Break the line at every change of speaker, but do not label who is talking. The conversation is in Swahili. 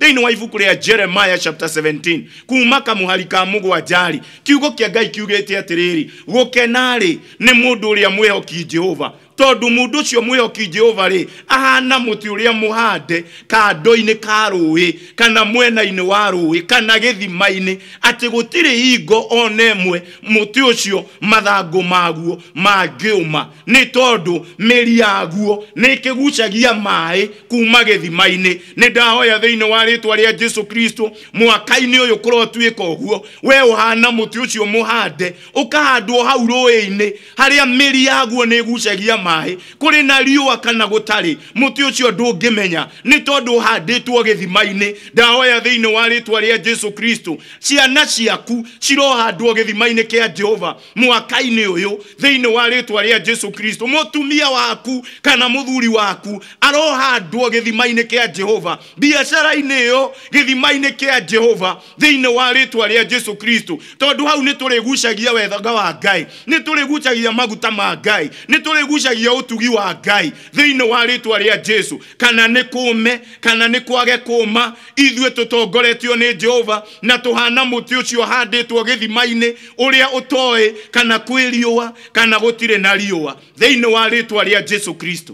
thĩinĩ wa ibuku kulea Jeremiah chapter 17 Kumaka muhalika ka wa jari. kiugo kĩa ngai tereri. Woke gũkena-rĩ nĩ mũndũ ũrĩa mwĩhoki jehova tondu mundu ucio mwihoki jehova ri ahana muti uria muhande kando-ini ka ruwi kana mwena ine wa ruwi kana githima-ini ati gutiri hingo ona mwe muti ucio mathangu maguo mangiuma ni tondu miri yaguo ni ikigucagia mai kuma githima-ini ni ndahoya thiini wa ritwa ria jesu kristo mwakaini ini uyu korwo twika uguo we uhana muti ucio muhande ukahandwo hau ruwi-ini haria miri yaguo ni gucagia mai maä kå rä na riå kana gå tarä må tä å cio ndå ngä menya nä tondå handä two gä thima ndahoya thä inä wa rä twa rä jesu kristo ciana ciaku cirohandwo gä thima kä a jehova mwaka-inä å yå thä inä wa rä a jesu kristo må tumia waku kana må thuri waku arohandwo gä thima kä a jehova biacara-inä ä yo gä kä a jehova thä inä wa rä twa jesu kristo tondu hau nä tå rä gucagia wethaga wa ngai ni tå maguta ma ngai ni tå ya utugi wa ngai thiini wa ritwa ria jesu kana nä kume kana nä kwage kuma ithuä tåtongoretio nä jehova na tåhana må tä å cio handätwo gä thima-inä å rä a å toä kana kwä riå kana gå tirä na riå thiini wa ritwa ria jesu kristo